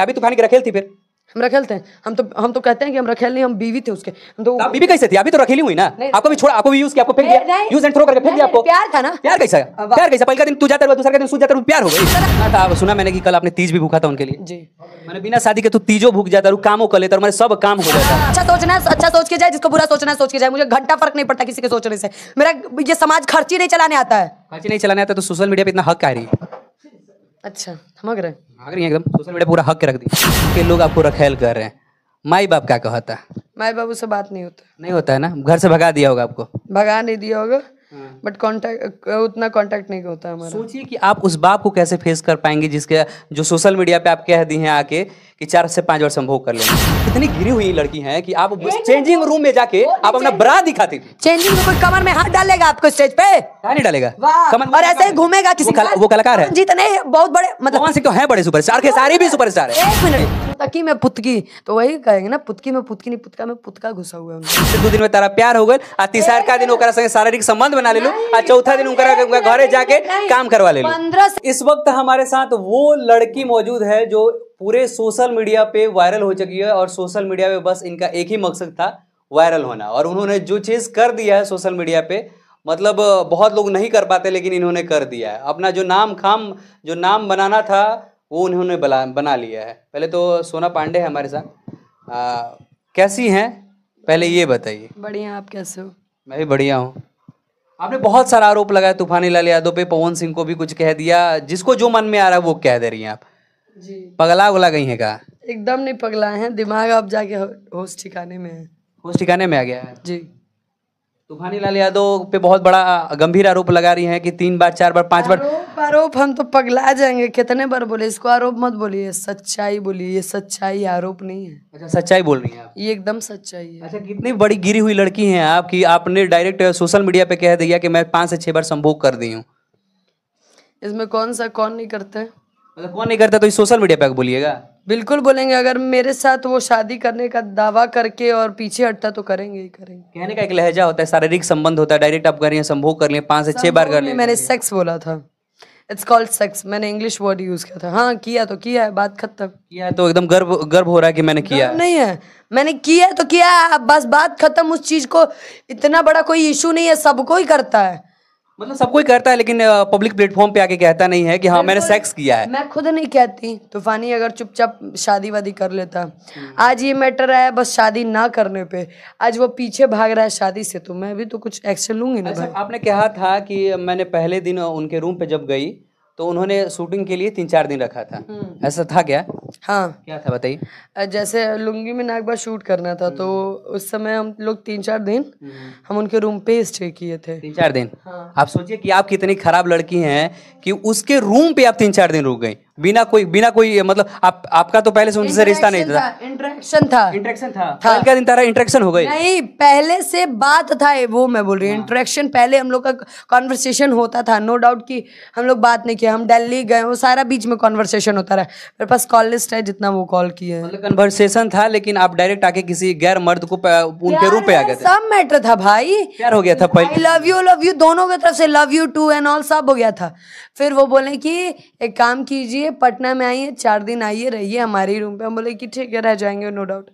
चाबी तूफान की रखेल थी फिर हम रखेल थे हम तो हम तो कहते हैं कि हम रखेल नहीं हम बीवी थे उसके हम तो बीवी कैसे थी अभी तो रखेली हुई ना आपको भी छोड़ा आपको भी यूज किया आपको फेंक दिया यूज एंड थ्रो करके फेंक दिया आपको प्यार था ना प्यार कैसा प्यार कैसा पहला दिन तू जाता रहा दूसरे दिन सूझ जाता रहा प्यार हो गई था हाँ, सुना मैंने कि कल आपने तीज भी भूखा था उनके लिए जी मैंने बिना शादी के तू तीजो भूख जाता रहूँ कामों कर लेता हूँ सब काम हो जाता अच्छा सोचना अच्छा सोच के जाए जिसको बुरा सोचना सोच के जाए मुझे घंटा फर्क नहीं पड़ता किसी के सोचने से मेरा ये समाज खर्ची नहीं चलाने आता है खर्ची नहीं चलाने आता तो सोशल मीडिया पे इतना हक आ रही है अच्छा रहे भाग रही है एकदम सोशल मीडिया पूरा हक के रख दी लोग आपको रखेल कर रहे हैं माई बाप क्या कहता है माई बाबू से बात नहीं होता नहीं होता है ना घर से भगा दिया होगा आपको भगा नहीं दिया होगा बट हाँ। कांटेक्ट उतना कांटेक्ट नहीं होता हमारा सोचिए कि आप उस बाप को कैसे फेस कर पाएंगे जिसके जो सोशल मीडिया पे आप कह दी हैं आके कि चार से पांच बार संभोग कर लेंगे इतनी गिरी हुई लड़की है कि आप चेंजिंग रूम में जाके आप अपना ब्रा दिखाती थी चेंजिंग रूम कमर में हाथ डालेगा आपको स्टेज पे नहीं डालेगा कमर और ऐसे ही घूमेगा किसी वो कलाकार है जीत नहीं बहुत बड़े मतलब कौन से क्यों है बड़े सुपर स्टार के सारे भी सुपर स्टार है एक मिनट पुतकी में पुतकी तो वही कहेंगे ना पुतकी में पुतकी नहीं पुतका में पुतका घुसा हुआ है तो दो दिन में तारा प्यार हो गए आ तीसरा का दिन ओकरा संगे शारीरिक संबंध बना ले लो और चौथा दिन ओकरा के घरे जाके काम करवा ले लो इस वक्त हमारे साथ वो लड़की मौजूद है जो पूरे सोशल मीडिया पे वायरल हो चुकी है और सोशल मीडिया पे बस इनका एक ही मकसद था वायरल होना और उन्होंने जो चीज़ कर दिया है सोशल मीडिया पे मतलब बहुत लोग नहीं कर पाते लेकिन इन्होंने कर दिया है अपना जो नाम खाम जो नाम बनाना था वो उन्होंने बना बना लिया है पहले तो सोना पांडे है हमारे साथ कैसी हैं पहले ये बताइए बढ़िया आप कैसे हो मैं भी बढ़िया हूँ आपने बहुत सारा आरोप लगाया तूफानी लाल यादव पे पवन सिंह को भी कुछ कह दिया जिसको जो मन में आ रहा है वो कह दे रही हैं आप जी पगला उगला गई है का एकदम नहीं पगला है दिमाग अब जाके होश ठिकाने में है होश ठिकाने में आ गया है जी तूफानी लाल यादव पे बहुत बड़ा गंभीर आरोप लगा रही हैं कि तीन बार चार बार पांच बार आरोप हम तो पगला जाएंगे कितने बार बोले इसको आरोप मत बोलिए सच्चाई बोलिए ये सच्चाई आरोप नहीं है अच्छा सच्चाई बोल रही है आप ये एकदम सच्चाई है अच्छा कितनी बड़ी गिरी हुई लड़की है आप आपने डायरेक्ट सोशल मीडिया पे कह दिया कि मैं पाँच से छह बार संभोग कर दी हूँ इसमें कौन सा कौन नहीं करते मतलब कौन नहीं करता तो सोशल मीडिया पे बोलिएगा बिल्कुल बोलेंगे अगर मेरे साथ वो शादी करने का दावा करके और पीछे हटता तो करेंगे ही करेंगे कहने का एक लहजा होता है शारीरिक संबंध होता है डायरेक्ट आप करें संभोग कर लें पांच से छह बार कर लें मैंने सेक्स बोला था इट्स कॉल्ड सेक्स मैंने इंग्लिश वर्ड यूज किया था हाँ किया तो किया है बात खत्म किया है तो एकदम गर्व गर्व हो रहा है कि मैंने किया नहीं है मैंने किया है तो किया है बस बात खत्म उस चीज को इतना बड़ा कोई इशू नहीं है सबको ही करता है मतलब सब कोई करता है लेकिन पब्लिक प्लेटफॉर्म पे आके कहता नहीं है कि हाँ मैंने सेक्स किया है मैं खुद नहीं कहती तूफानी अगर चुपचाप शादी वादी कर लेता हम्म। आज ये मैटर आया बस शादी ना करने पे आज वो पीछे भाग रहा है शादी से तो मैं भी तो कुछ एक्शन लूंगी ना अच्छा, आपने कहा था कि मैंने पहले दिन उनके रूम पे जब गई तो उन्होंने शूटिंग के लिए तीन चार दिन रखा था हम्म। ऐसा था क्या हाँ क्या था बताइए जैसे लुंगी में बार शूट करना था तो हम्म। उस समय हम लोग तीन चार दिन हम्म। हम उनके रूम पे स्टे किए थे तीन चार दिन हाँ। आप सोचिए कि आप कितनी खराब लड़की हैं कि उसके रूम पे आप तीन चार दिन रुक गई बिना कोई बिना कोई मतलब आप आपका तो पहले से उनसे रिश्ता नहीं था इंटरेक्शन था इंटरेक्शन था था। क्या दिन तारा इंटरेक्शन हो गई नहीं पहले से बात था वो मैं बोल रही हूँ इंटरेक्शन हाँ। पहले हम लोग का कॉन्वर्सेशन होता था नो डाउट कि हम लोग बात नहीं किया हम दिल्ली गए वो सारा बीच में कॉन्वर्सेशन होता रहा मेरे पास कॉल लिस्ट है जितना वो कॉल किया है मतलब कन्वर्सेशन था लेकिन आप डायरेक्ट आके किसी गैर मर्द को उनके रूप पे आ गए सब मैटर था भाई प्यार हो गया था पहले लव यू लव यू दोनों की तरफ से love you too and all सब हो गया था फिर वो बोले कि एक काम कीजिए पटना में आइए चार दिन आइए रहिए हमारे रूम पे हम बोले कि ठीक है रह जाएंगे नो डाउट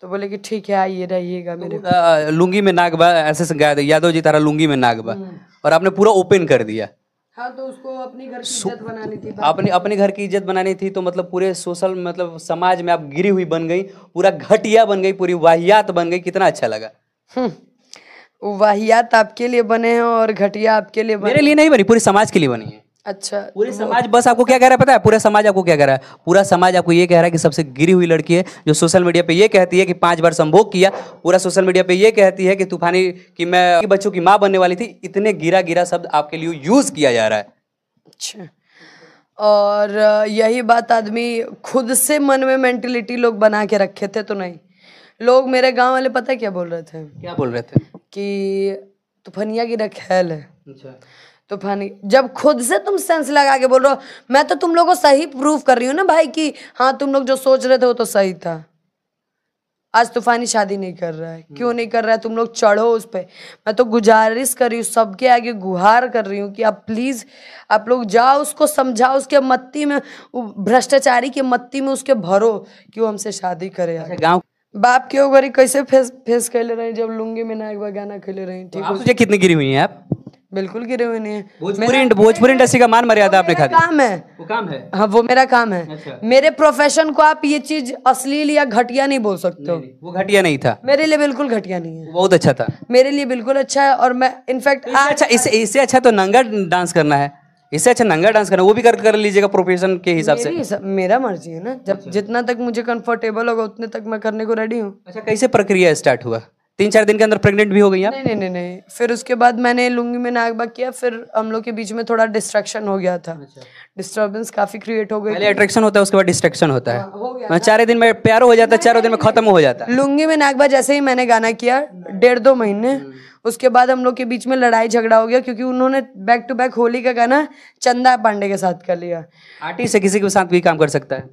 तो बोले कि ठीक है आइए रहिएगा तो, मेरे लुंगी में नागबा ऐसे से था यादव जी तारा लुंगी में नागबा हम्म। और आपने पूरा ओपन कर दिया हाँ तो उसको अपनी घर की इज्जत बनानी थी अपने अपने घर की इज्जत बनानी थी तो मतलब पूरे सोशल मतलब समाज में आप गिरी हुई बन गई पूरा घटिया बन गई पूरी वाहियात बन गई कितना अच्छा लगा हम्म। वाहियात आपके लिए बने हैं और घटिया आपके लिए बने मेरे लिए नहीं बनी पूरे समाज के लिए बनी है अच्छा पूरे तो समाज बस आपको क्या कह रहा है पता है पूरा समाज आपको क्या कह रहा है पूरा समाज आपको ये कह रहा है कि सबसे गिरी हुई लड़की है जो सोशल मीडिया पे ये कहती है कि पांच बार संभोग किया पूरा सोशल मीडिया पे ये कहती है कि तूफानी कि मैं कि बच्चों की माँ बनने वाली थी इतने गिरा गिरा शब्द आपके लिए यूज किया जा रहा है अच्छा और यही बात आदमी खुद से मन में मेंटेलिटी लोग बना के रखे थे तो नहीं लोग मेरे गांव वाले पता क्या बोल रहे थे क्या बोल रहे थे कि तूफनिया की रखेल है अच्छा तो फनी जब खुद से तुम सेंस लगा के बोल रहे हो मैं तो तुम लोग को सही प्रूफ कर रही हूँ ना भाई कि हाँ तुम लोग जो सोच रहे थे वो तो सही था आज तूफानी शादी नहीं कर रहा है हम्म। क्यों नहीं कर रहा है तुम लोग चढ़ो उस पर मैं तो गुजारिश कर रही हूँ सबके आगे गुहार कर रही हूँ कि आप प्लीज़ आप लोग जाओ उसको समझाओ उसके मत्ती में भ्रष्टाचारी के मत्ती में उसके भरो कि वो हमसे शादी करे अच्छा, गाँव बाप क्यों गरी कैसे फेस फेस रहे हैं जब लुंगी में ना एक बार गाना खेले रही ठीक है कितनी गिरी हुई है आप बिल्कुल गिरे हुए नहीं है भोजपुरी भोजपुरी इंडस्ट्री का मान मर्यादा आपने खा काम है वो काम है हाँ वो मेरा काम है अच्छा। मेरे प्रोफेशन को आप ये चीज अश्लील या घटिया नहीं बोल सकते हो वो घटिया नहीं था मेरे लिए बिल्कुल घटिया नहीं है बहुत अच्छा था मेरे लिए बिल्कुल अच्छा है और मैं इनफैक्ट अच्छा इससे इससे अच्छा तो नंगा डांस करना है इससे अच्छा नंगा डांस करना वो भी कर कर लीजिएगा प्रोफेशन के हिसाब से मेरा मर्जी है ना जब अच्छा। जितना तक मुझे कंफर्टेबल होगा उतने तक मैं करने को रेडी हूँ अच्छा कैसे प्रक्रिया स्टार्ट हुआ तीन चार दिन के अंदर प्रेग्नेंट भी हो गई नहीं नहीं नहीं, नहीं। फिर उसके बाद मैंने लुंगी में नागबा किया फिर हम लोग के बीच में थोड़ा डिस्ट्रैक्शन हो गया था डिस्टर्बेंस अच्छा। काफी क्रिएट हो गई अट्रैक्शन होता है उसके बाद डिस्ट्रैक्शन होता है हाँ, मतलब चार दिन में प्यार हो जाता है चारों दिन में खत्म हो जाता है लुंगी में नागबा जैसे ही मैंने गाना किया डेढ़ दो महीने हम्म। उसके बाद हम लोग के बीच में लड़ाई झगड़ा हो गया क्योंकि उन्होंने बैक टू बैक होली का गाना चंदा पांडे के साथ कर लिया आर्टिस्ट किसी के साथ भी काम कर सकता है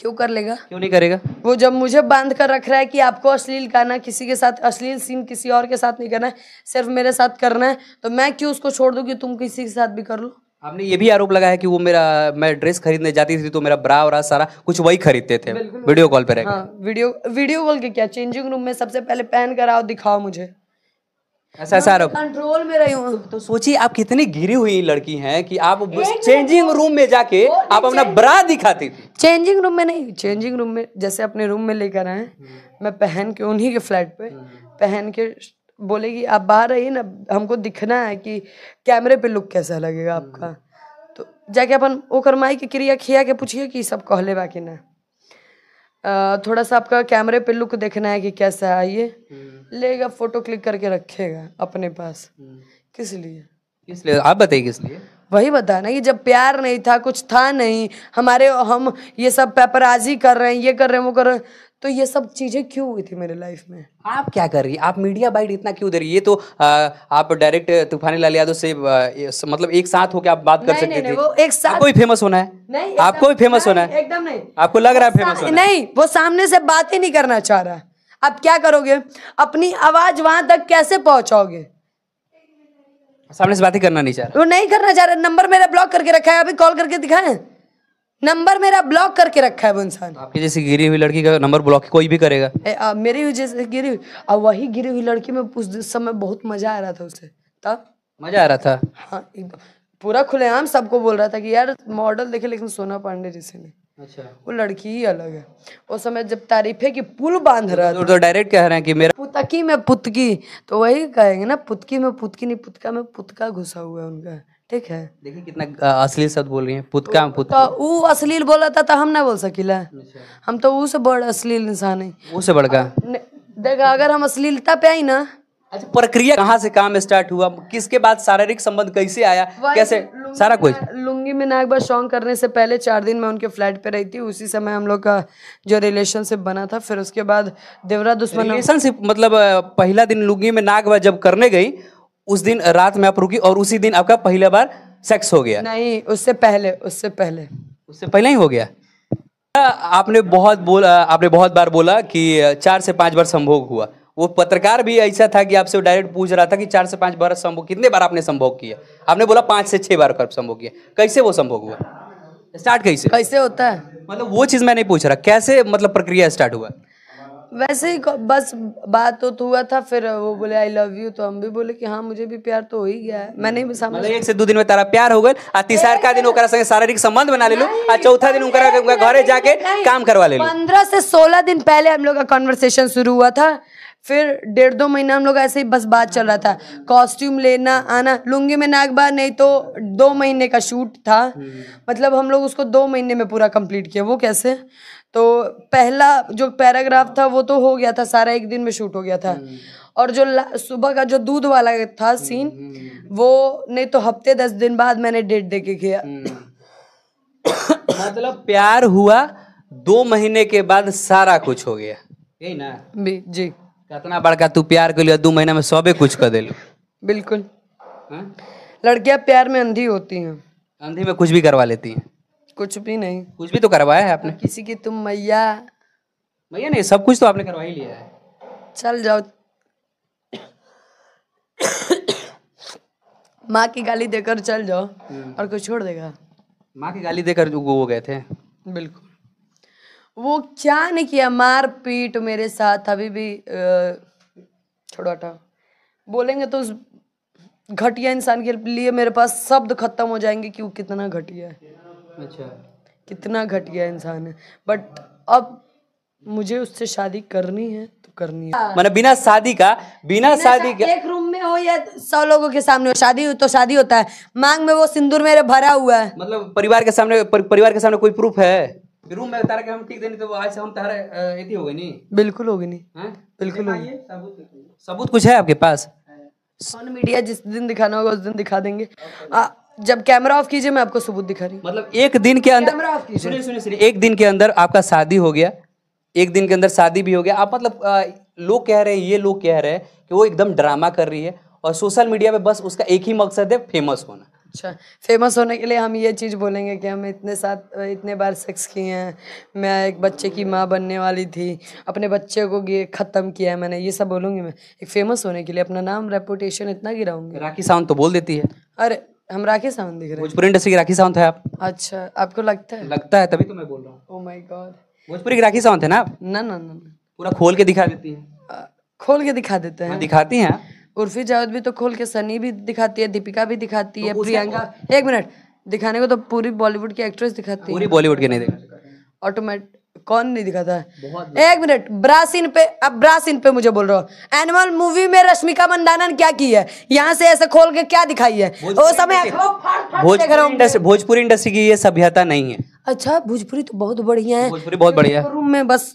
क्यों कर लेगा क्यों नहीं करेगा वो जब मुझे बांध कर रख रहा है कि आपको अश्लील गाना किसी के साथ अश्लील सीन किसी और के साथ नहीं करना है सिर्फ मेरे साथ करना है तो मैं क्यों उसको छोड़ दूँ कि तुम किसी के साथ भी कर लो आपने ये भी आरोप लगाया कि वो मेरा मैं ड्रेस खरीदने जाती थी तो मेरा ब्रा और सारा कुछ वही खरीदते थे वीडियो कॉल पर हाँ, वीडियो वीडियो कॉल के क्या चेंजिंग रूम में सबसे पहले पहन कर आओ दिखाओ मुझे कंट्रोल अच्छा, में रही हूँ तो सोचिए आप कितनी गिरी हुई लड़की हैं कि आप चेंजिंग रूम में जाके आप अपना ब्रा दिखाती चेंजिंग रूम में नहीं चेंजिंग रूम में जैसे अपने रूम में लेकर आए मैं पहन के उन्हीं के फ्लैट पे पहन के बोलेगी आप बाहर आइए ना हमको दिखना है कि कैमरे पे लुक कैसा लगेगा आपका तो जाके अपन ओकर माई की क्रिया खिया के पूछिए कि सब कहले बाकी ना थोड़ा सा आपका कैमरे पे लुक देखना है कि कैसा है ये हम्म। लेगा फोटो क्लिक करके रखेगा अपने पास हम्म। किस लिए किस लिए आप बताइए किस लिए वही ना कि जब प्यार नहीं था कुछ था नहीं हमारे हम ये सब पेपराजी कर रहे हैं ये कर रहे हैं वो कर रहे हैं तो ये सब चीज़ें क्यों हुई थी मेरे लाइफ में आप क्या कर रही है आप मीडिया बाइट इतना क्यों दे रही है तो आ, आप डायरेक्ट तूफानी लाल यादव से मतलब एक साथ होकर आप बात कर सकते नहीं, थे वो एक साथ आपको भी फेमस होना है नहीं आपको भी फेमस होना है एकदम नहीं आपको लग रहा है फेमस होना नहीं वो सामने से बात ही नहीं करना चाह रहा आप क्या करोगे अपनी आवाज वहां तक कैसे पहुंचाओगे सामने से बात ही करना नहीं चाह रहा वो नहीं करना चाह रहा नंबर मेरा ब्लॉक करके रखा है अभी कॉल करके दिखाएं नंबर मेरा ब्लॉक करके रखा है वो इंसान आपकी जैसी गिरी हुई लड़की का नंबर ब्लॉक कोई भी करेगा ए, आ, मेरी जैसे गिरी हुई अब वही गिरी हुई लड़की में उस समय बहुत मजा आ रहा था उसे तब मजा आ रहा था हाँ एकदम पूरा खुलेआम सबको बोल रहा था कि यार मॉडल देखे लेकिन सोना पांडे जैसे नहीं अच्छा वो लड़की ही अलग है वो समय जब तारीफे की पुल बांध रहा तो, तो डायरेक्ट कह रहे हैं कि मेरा पुतकी में पुतकी तो वही कहेंगे ना पुतकी में पुतकी नहीं पुतका में पुतका घुसा हुआ है उनका ठीक है देखिए कितना अश्लील शब्द बोल रही है पुतका में पुतका तो ऊ अश्लील बोला था तो हम ना बोल सकी अच्छा। हम तो ऊ से बड़ अश्लील इंसान है ऊ से बड़का देख अगर हम अश्लीलता पे आई ना अच्छा प्रक्रिया कहाँ से काम स्टार्ट हुआ किसके बाद शारीरिक संबंध कैसे आया कैसे सारा कुछ लुंगी में ना एक बार शॉन्ग करने से पहले चार दिन मैं उनके फ्लैट पे रही थी उसी समय हम लोग का जो रिलेशनशिप बना था फिर उसके बाद देवरा दुश्मन रिलेशनशिप मतलब पहला दिन लुंगी में नाग जब करने गई उस दिन रात में आप रुकी और उसी दिन आपका पहली बार सेक्स हो गया नहीं उससे पहले उससे पहले उससे पहले ही हो गया आपने बहुत बोला आपने बहुत बार बोला कि चार से पांच बार संभोग हुआ वो पत्रकार भी ऐसा था कि आपसे डायरेक्ट पूछ रहा था कि चार से पांच बार संभोग कितने बार आपने संभोग किया आपने बोला पांच से छह बार संभोग किया कैसे वो संभोग हुआ स्टार्ट कैसे कैसे होता है मतलब वो चीज़ मैं नहीं पूछ रहा कैसे मतलब प्रक्रिया स्टार्ट हुआ वैसे ही बस बात तो, तो हुआ था फिर वो बोले आई लव यू तो हम भी बोले कि हाँ मुझे भी प्यार तो हो ही गया है मैं नहीं भी मतलब एक से दो दिन में तारा प्यार हो गए आ तीसरा दिन संगे शारीरिक संबंध बना ले लो आ चौथा दिन घरे जाके काम करवा ले लो पंद्रह से सोलह दिन पहले हम लोग का कन्वर्सेशन शुरू हुआ था फिर डेढ़ दो महीना हम लोग ऐसे ही बस बात चल रहा था कॉस्ट्यूम लेना आना लुंगी में नागबा नहीं तो दो महीने का शूट था हम्म। मतलब हम लोग उसको दो महीने में पूरा कंप्लीट किया वो कैसे तो पहला जो पैराग्राफ था वो तो हो गया था सारा एक दिन में शूट हो गया था हम्म। और जो सुबह का जो दूध वाला था सीन हम्म, हम्म, वो नहीं तो हफ्ते दस दिन बाद मैंने डेट दे के किया मतलब प्यार हुआ दो महीने के बाद सारा कुछ हो गया यही ना जी कितना बड़का तू प्यार के लिए दो महीना में सबे कुछ कर दे बिल्कुल हाँ? लड़कियां प्यार में अंधी होती हैं अंधी में कुछ भी करवा लेती हैं कुछ भी नहीं कुछ भी तो करवाया है आपने किसी की तुम मैया मैया नहीं सब कुछ तो आपने करवा ही लिया है चल जाओ माँ की गाली देकर चल जाओ हम्म। और कुछ छोड़ देगा माँ की गाली देकर वो गए थे बिल्कुल वो क्या नहीं किया मार पीट मेरे साथ अभी भी छोड़ो हटा बोलेंगे तो उस घटिया इंसान के लिए मेरे पास शब्द खत्म हो जाएंगे कि वो कितना घटिया है अच्छा कितना घट गया इंसान है बट अब मुझे उससे शादी करनी है तो करनी है हाँ। मतलब बिना शादी का बिना, बिना शादी का एक रूम में हो या सौ लोगों के सामने हो शादी हो तो शादी होता है मांग में वो सिंदूर मेरे भरा हुआ है मतलब परिवार के सामने पर, परिवार के सामने कोई प्रूफ है रूम में तारा के हम ठीक देने तो आज से हम तारा एती हो गई नहीं बिल्कुल होगी नहीं है? बिल्कुल होगी सबूत कुछ है आपके पास सोन मीडिया जिस दिन दिखाना होगा उस दिन दिखा देंगे जब कैमरा ऑफ कीजिए मैं आपको सबूत दिखा रही मतलब एक दिन के अंदर सुनिए सुनिए सुनिए एक दिन के अंदर आपका शादी हो गया एक दिन के अंदर शादी भी हो गया आप मतलब लोग कह रहे हैं ये लोग कह रहे हैं कि वो एकदम ड्रामा कर रही है और सोशल मीडिया पे बस उसका एक ही मकसद है फेमस होना अच्छा फेमस होने के लिए हम ये चीज़ बोलेंगे कि हम इतने साथ इतने बार सेक्स किए हैं मैं एक बच्चे की माँ बनने वाली थी अपने बच्चे को ख़त्म किया है मैंने ये सब बोलूँगी मैं एक फेमस होने के लिए अपना नाम रेपुटेशन इतना गिराऊंगी राखी सावंत तो बोल देती है अरे हम राखी सावंत दिख रहे हैं भोजपुरी इंडस्ट्री की राखी सावंत है आप अच्छा आपको लगता है लगता है तभी तो मैं बोल रहा हूँ ओ माय गॉड भोजपुरी की राखी सावंत है ना आप ना ना ना पूरा खोल के दिखा देती है खोल के दिखा देते हैं हाँ, दिखाती हैं उर्फी जावेद भी तो खोल के सनी भी दिखाती है दीपिका भी दिखाती तो है प्रियंका एक मिनट दिखाने को तो पूरी बॉलीवुड की एक्ट्रेस दिखाती है पूरी बॉलीवुड की नहीं दिखाती ऑटोमेट कौन नहीं दिखाता है एक मिनट ब्रासिन पे अब ब्रासिन पे मुझे बोल रहा हूँ एनिमल मूवी में रश्मिका मंदाना ने क्या की है यहाँ से ऐसे खोल के क्या दिखाई है भोजपुरी इंडस्ट्री की ये सभ्यता नहीं है अच्छा भोजपुरी तो बहुत बढ़िया है भोजपुरी बहुत बढ़िया रूम में बस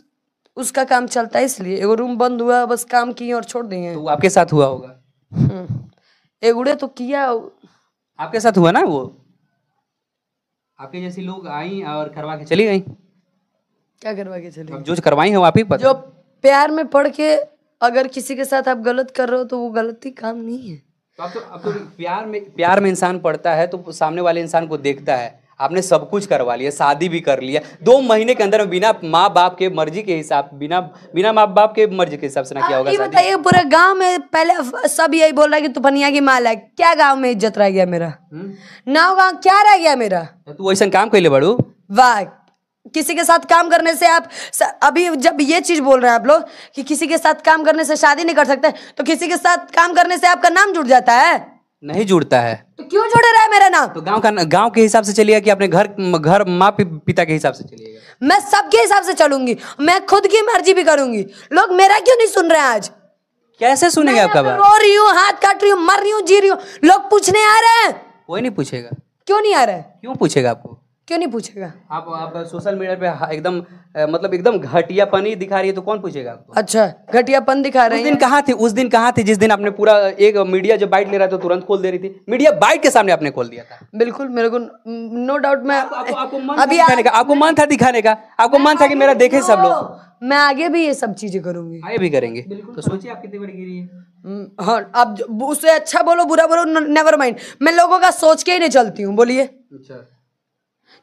उसका काम चलता है इसलिए एगो रूम बंद हुआ बस काम किए और छोड़ दिए तो आपके साथ हुआ होगा हम्म। एगुड़े तो किया आपके साथ हुआ ना वो आपके जैसी लोग आई और करवा के चली गई क्या करवा के चले जो करवाई है आप जो प्यार में पढ़ के अगर किसी के साथ आप गलत कर रहे हो तो वो गलती काम नहीं है तो अब तो अब तो प्यार में प्यार में इंसान पढ़ता है तो सामने वाले इंसान को देखता है आपने सब कुछ करवा लिया शादी भी कर लिया दो महीने के अंदर में बिना माँ बाप के मर्जी के हिसाब बिना बिना माँ बाप के मर्जी के हिसाब से ना किया होगा बताइए पूरा गांव में पहले सब यही बोल रहा है कि तुफनिया की माल है क्या गांव में इज्जत रह गया मेरा हम्म। नाव गांव क्या रह गया मेरा तो तू वैसा काम कर ले बड़ू वाह किसी के साथ काम करने से आप अभी जब ये चीज़ बोल रहे हैं आप लोग कि किसी के साथ काम करने से शादी नहीं कर सकते तो किसी के साथ काम करने से आपका नाम जुड़ जाता है नहीं जुड़ता है तो क्यों जुड़े रहा है मेरा नाम तो गांव का गांव के हिसाब से चलिए कि अपने घर घर माँ पिता के हिसाब से चलिए मैं सबके हिसाब से चलूंगी मैं खुद की मर्जी भी करूंगी लोग मेरा क्यों नहीं सुन रहे हैं आज कैसे सुनेंगे आपका रो रही हूँ हाथ काट रही हूँ मर रही हूँ जी रही हूँ लोग पूछने आ रहे हैं कोई नहीं पूछेगा क्यों नहीं आ रहा है क्यों पूछेगा आपको क्यों नहीं पूछेगा आप आप सोशल मीडिया पे एकदम मतलब एकदम घटियापन ही दिखा रही है तो कौन पूछेगा आपको अच्छा घटियापन दिखा रहे हैं दिन कहाँ थी उस दिन कहाँ थी जिस दिन आपने पूरा एक मीडिया जब बाइट ले रहा था तो तुरंत खोल दे रही थी मीडिया बाइट के सामने आपने खोल दिया था बिल्कुल मेरे को नो डाउट मैं आपको मन आपको मन था दिखाने का आपको मन था कि मेरा देखे सब लोग मैं आगे भी ये सब चीजें करूंगी आगे भी करेंगे तो सोचिए आप कितनी बड़ी गिरी है हम्म, हाँ अब उससे अच्छा बोलो बुरा बोलो नेवर माइंड मैं लोगों का सोच के ही नहीं चलती हूँ बोलिए अच्छा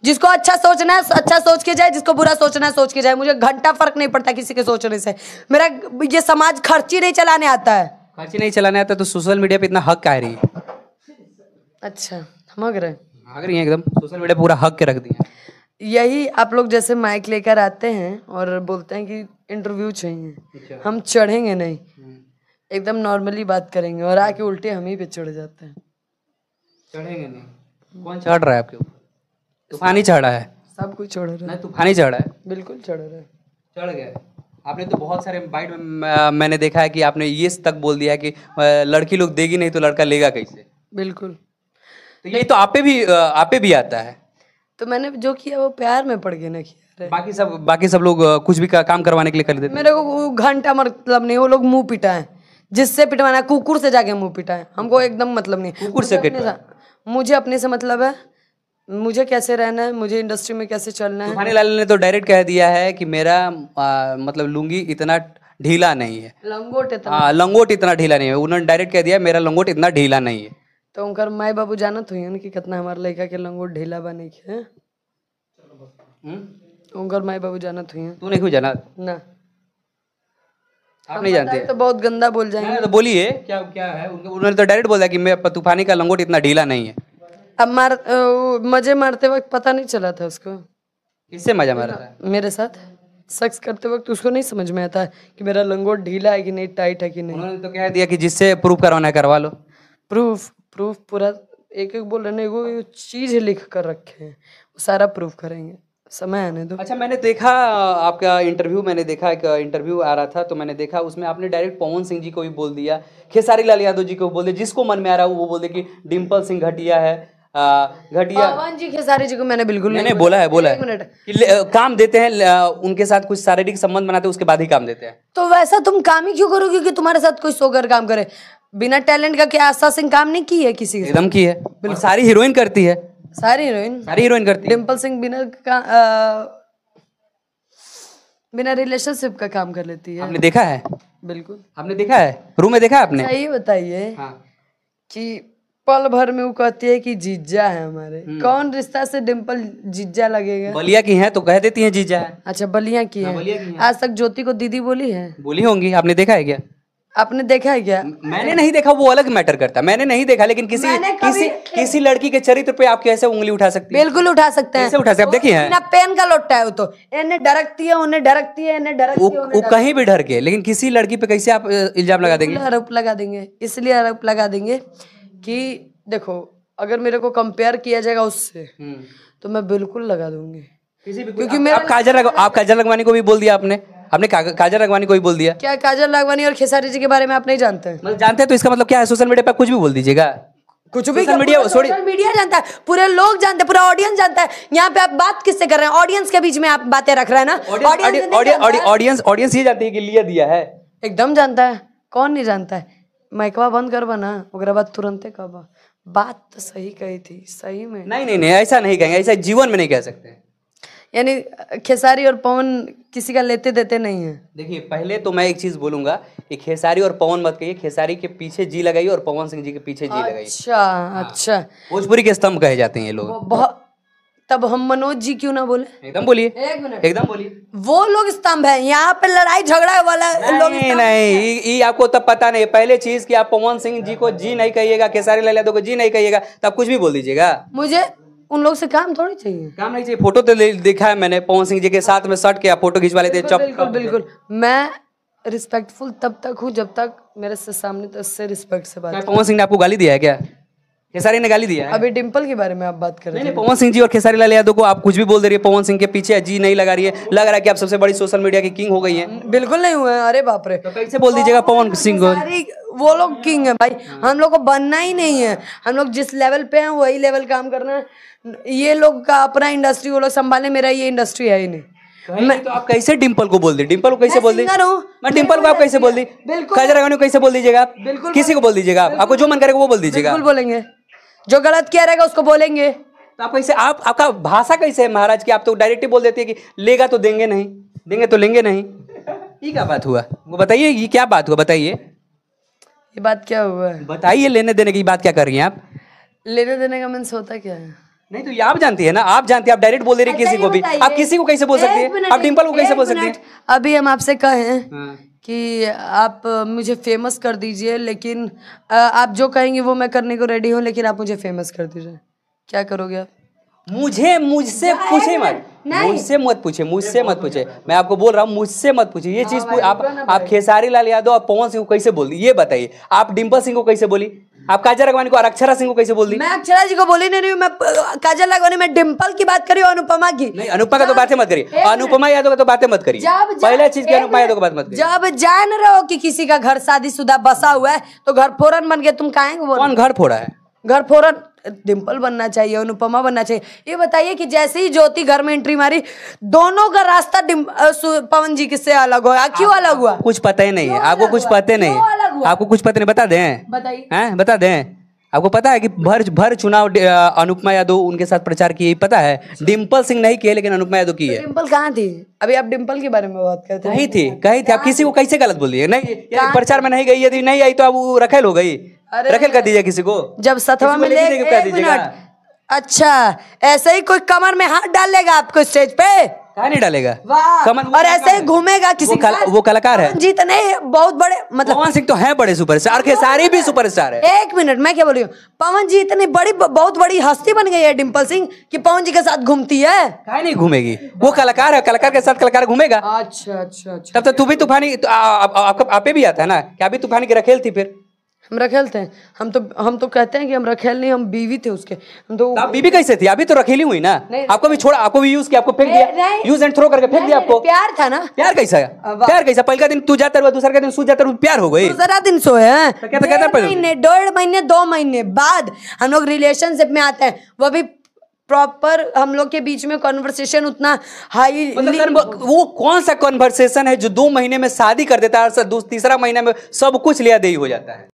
जिसको अच्छा सोचना है अच्छा सोच के जाए जिसको बुरा सोचना है सोच के जाए मुझे घंटा फर्क नहीं पड़ता किसी के सोचने से मेरा ये समाज खर्ची नहीं चलाने आता है खर्ची नहीं चलाने आता तो सोशल मीडिया पे इतना हक आ अच्छा, रही है अच्छा हम रहे एकदम सोशल मीडिया पूरा हक के रख दिया यही आप लोग जैसे माइक लेकर आते हैं और बोलते हैं कि इंटरव्यू चाहिए अच्छा। हम चढ़ेंगे नहीं हम्म। एकदम नॉर्मली बात करेंगे और आके उल्टे हम ही पे चढ़ जाते हैं चढ़ेंगे नहीं कौन चढ़ रहा है आपके ऊपर तूफानी चढ़ा है सब कुछ चढ़ रहा है तूफानी चढ़ा है बिल्कुल चढ़ रहा है चढ़ गया आपने तो बहुत सारे बाइट मैंने देखा है कि आपने ये तक बोल दिया कि लड़की लोग देगी नहीं तो लड़का लेगा कैसे बिल्कुल तो ये तो आप पे भी आप पे भी आता है तो मैंने जो किया वो प्यार में पड़ गया ना किया बाकी सब बाकी सब लोग कुछ भी का, काम करवाने के लिए कर देते मेरे को घंटा मतलब नहीं वो लोग मुंह पिटा है जिससे पिटवाना कुकुर से जाके मुंह पिटा है हमको एकदम मतलब नहीं कुकुर से मुझे अपने से मतलब है मुझे कैसे रहना है मुझे इंडस्ट्री में कैसे चलना है भानी लाल ने तो डायरेक्ट कह दिया है कि मेरा आ, मतलब लुंगी इतना ढीला नहीं है लंगोट इतना आ, हाँ, लंगोट इतना ढीला नहीं है उन्होंने डायरेक्ट कह दिया मेरा लंगोट इतना ढीला नहीं है तो उनका माई बाबू जाना तो कि कितना हमारे लड़का के लंगोट ढीला बने के हम्म? उनका माई बाबू जाना तो तूने क्यों जाना ना आप नहीं जानते तो बहुत गंदा बोल जाएंगे तो बोलिए क्या क्या है उन्होंने तो डायरेक्ट बोला कि मैं तूफानी का लंगोट इतना ढीला नहीं है अब मार मजे मारते वक्त पता नहीं चला था उसको किससे मजा मारा था मेरे साथ सेक्स करते वक्त उसको नहीं समझ में आता कि मेरा लंगोट ढीला है कि नहीं टाइट है कि नहीं उन्होंने तो कह दिया कि जिससे प्रूफ करवाना है करवा लो प्रूफ प्रूफ पूरा एक एक बोल रहे वो चीज लिख कर रखे हैं सारा प्रूफ करेंगे समय आने दो अच्छा मैंने देखा आपका इंटरव्यू मैंने देखा एक इंटरव्यू आ रहा था तो मैंने देखा उसमें आपने डायरेक्ट पवन सिंह जी को भी बोल दिया खेसारी लाल यादव जी को बोल दिया जिसको मन में आ रहा है वो बोल दे कि डिम्पल सिंह घटिया है घटिया पवन जी के सारे जी को मैंने बिल्कुल नहीं बोला है बोला है काम देते हैं उनके साथ कुछ शारीरिक संबंध बनाते हैं उसके बाद ही काम देते हैं तो वैसा तुम काम ही क्यों करोगे कि तुम्हारे साथ कोई सोकर काम करे बिना टैलेंट का क्या आस्था सिंह काम नहीं की है किसी एकदम की है बिल्कुल सारी हीरोइन करती है सारी हीरोइन सारी हीरोइन करती है डिम्पल सिंह बिना बिना रिलेशनशिप का काम कर लेती है आपने देखा है बिल्कुल आपने देखा है रूम में देखा है आपने सही बताइए हाँ। कि पल भर में वो कहती है कि जीजा है हमारे हम्म। कौन रिश्ता से डिम्पल जीजा लगेगा बलिया की है तो कह देती है जीजा अच्छा बलिया की हाँ, है, बलिया की है। आज तक ज्योति को दीदी बोली है बोली होंगी आपने देखा है क्या आपने देखा है क्या मैंने नहीं देखा वो अलग मैटर करता मैंने नहीं देखा लेकिन किसी किसी किसी लड़की के चरित्र पे आप कैसे उंगली उठा सकते हैं बिल्कुल उठा सकते हैं उठा सकते देखिए है ना पेन का लोटा है वो तो इन्हें डरकती है उन्हें डरकती है इन्हें डरकती है वो कहीं भी डर के लेकिन किसी लड़की पे कैसे आप इल्जाम लगा देंगे आरोप लगा देंगे इसलिए आरोप लगा देंगे कि देखो अगर मेरे को कंपेयर किया जाएगा उससे हम्म। तो मैं बिल्कुल लगा दूंगी क्योंकि मैं आप काजल लगा, आप काजल लगवानी को भी बोल दिया आपने आपने काजल लगवानी को भी बोल दिया क्या काजल लगवानी और खेसारी जी के बारे में आप नहीं जानते मतलब जानते हैं तो इसका मतलब क्या है सोशल मीडिया पर कुछ भी बोल दीजिएगा कुछ भी मीडिया सॉरी मीडिया जानता है पूरे लोग जानते हैं पूरा ऑडियंस जानता है यहाँ पे आप बात किससे कर रहे हैं ऑडियंस के बीच में आप बातें रख रहे हैं ना ऑडियंस ऑडियंस ऑडियंस ये जानती है कि लिया दिया है एकदम जानता है कौन नहीं जानता है माइकवा बंद करब ना बाद तुरंत कहबा बात तो सही कही थी सही में नहीं नहीं नहीं ऐसा नहीं कहेंगे ऐसा जीवन में नहीं कह सकते यानी खेसारी और पवन किसी का लेते देते नहीं है देखिए पहले तो मैं एक चीज बोलूंगा कि खेसारी और पवन मत कहिए खेसारी के पीछे जी लगाइए और पवन सिंह जी के पीछे जी लगाइए अच्छा हाँ। अच्छा भोजपुरी के स्तंभ कहे जाते हैं ये लोग बहुत तब हम मनोज जी क्यों ना बोले एकदम बोलिए एक मिनट एकदम बोलिए वो लोग स्तंभ है यहाँ पे लड़ाई झगड़ा वाला नहीं, लोग नहीं ये आपको तब पता नहीं पहले चीज कि आप पवन सिंह जी को जी नहीं कहिएगा खेसारी लाल यादव को जी नहीं कहिएगा तब कुछ भी बोल दीजिएगा मुझे उन लोग से काम थोड़ी चाहिए काम नहीं चाहिए फोटो तो देखा है मैंने पवन सिंह जी के साथ में शर्ट के फोटो खिंचवा लेते चौक बिल्कुल बिल्कुल मैं रिस्पेक्टफुल तब तक हूँ जब तक मेरे से सामने तो इससे रिस्पेक्ट से बात पवन सिंह ने आपको गाली दिया है क्या खेसारी ने गाली दिया है अभी डिम्पल के बारे में आप बात कर रहे हैं पवन सिंह जी और खेसारी लाल यादव को आप कुछ भी बोल दे रही है पवन सिंह के पीछे जी नहीं लगा रही है लग रहा है कि आप सबसे बड़ी सोशल मीडिया की किंग हो गई है बिल्कुल नहीं हुए अरे बाप रे तो कैसे बोल दीजिएगा पवन सिंह वो लोग किंग है भाई हम लोग को बनना ही नहीं है हम लोग जिस लेवल पे है वही लेवल काम करना है ये लोग का अपना इंडस्ट्री वो लोग संभाले मेरा ये इंडस्ट्री है ही नहीं मैं तो आप कैसे डिंपल को बोल दी डिम्पल को कैसे बोल दी मैं डिम्पल को आप कैसे बोल दी बिल्कुल कैसे बोल दीजिएगा आप किसी को बोल दीजिएगा आप आपको जो मन करेगा वो बोल दीजिएगा बोलेंगे जो गलत किया रहेगा उसको बोलेंगे तो आप कैसे आप आपका भाषा कैसे है महाराज की आप तो डायरेक्ट ही बोल देते हैं कि लेगा तो देंगे नहीं देंगे तो लेंगे नहीं ये क्या बात हुआ वो बताइए ये क्या बात हुआ बताइए ये बात क्या हुआ बताइए लेने देने की बात क्या कर रही हैं आप लेने देने का मीन्स होता क्या है नहीं तो ये आप जानती है ना आप जानती है आप डायरेक्ट बोल दे रही किसी को भी आप किसी को कैसे बोल सकती है आप डिम्पल को कैसे बोल सकती है अभी हम आपसे कहें हाँ। कि आप मुझे फेमस कर दीजिए लेकिन आप जो कहेंगे वो मैं करने को रेडी हूँ लेकिन आप मुझे फेमस कर दीजिए क्या करोगे आप मुझे मुझसे पूछे मत मुझसे मत पूछे मुझसे मत पूछे मैं आपको बोल रहा हूँ मुझसे मत पूछे ये हाँ चीज आप आप खेसारी लाल यादव और पवन सिंह को कैसे बोल दी ये बताइए आप डिम्पल सिंह को कैसे बोली आप काजल अगवानी को और अक्षरा सिंह को कैसे बोल दी मैं अक्षरा जी को बोली नहीं रही मैं काजल अगवानी मैं डिम्पल की बात करी अनुपमा की नहीं अनुपमा का तो बातें मत करी अनुपमा यादव का तो बातें मत करी पहला चीज की अनुपमा यादव का बात मत करी जब जान रहे हो की किसी का घर शादी बसा हुआ है तो घर फोरन बन गया तुम कहेंगे कौन घर फोड़ा है घर फोरन डिम्पल बनना चाहिए अनुपमा बनना चाहिए ये बताइए कि जैसे ही ज्योति घर में एंट्री मारी दोनों का रास्ता पवन जी किससे अलग हुआ क्यों अलग हुआ कुछ पता ही नहीं आपको कुछ पता नहीं आपको कुछ पता नहीं बता दें बताइए बता दें आपको पता है कि भर भर चुनाव अनुपमा यादव उनके साथ प्रचार किए पता है डिम्पल सिंह नहीं किए लेकिन अनुपमा यादव की है डिम्पल कहाँ थी अभी आप डिम्पल के बारे में बात करते हैं थी कहीं थी आप किसी को कैसे गलत बोलिए नहीं प्रचार में नहीं गई यदि नहीं आई तो आप रखेल हो गई रखेल कर दीजिए किसी को जब सतवा में ले अच्छा ऐसे ही कोई कमर में हाथ डाल लेगा आपको स्टेज पे कहा नहीं डालेगा कमल और ऐसे ही घूमेगा किसी वो, वो कलाकार है जीत नहीं बहुत बड़े मतलब पवन सिंह तो है बड़े सुपर सुपरस्टार खेसारी भी सुपर स्टार है एक मिनट मैं क्या बोल रही हूँ पवन जी इतनी बड़ी बहुत बड़ी हस्ती बन गई है डिम्पल सिंह कि पवन जी के साथ घूमती है कहा नहीं घूमेगी वो कलाकार है कलाकार के साथ कलाकार घूमेगा अच्छा अच्छा अच्छा तब तो तू भी तूफानी आपको आपे भी आता है ना क्या भी तूफानी की रखेल थी फिर हम रखेल थे हम तो हम तो कहते हैं कि हम रखेल नहीं हम बीवी थे उसके हम तो आप बीवी कैसे थी अभी तो रखेली हुई ना आपको भी छोड़ा आपको भी यूज किया आपको फेंक दिया यूज एंड थ्रो करके फेंक दिया आपको प्यार था ना प्यार कैसा प्यार कैसा पहला दिन तू जाता रहा दूसरा दिन सू जाता रहा प्यार हो गई दूसरा दिन सोए तो महीने डेढ़ महीने दो महीने बाद हम लोग रिलेशनशिप में आते हैं वो भी प्रॉपर हम लोग के बीच में कॉन्वर्सेशन उतना हाई मतलब वो कौन सा कॉन्वर्सेशन है जो दो महीने में शादी कर देता है और तीसरा महीने में सब कुछ लिया दे हो जाता है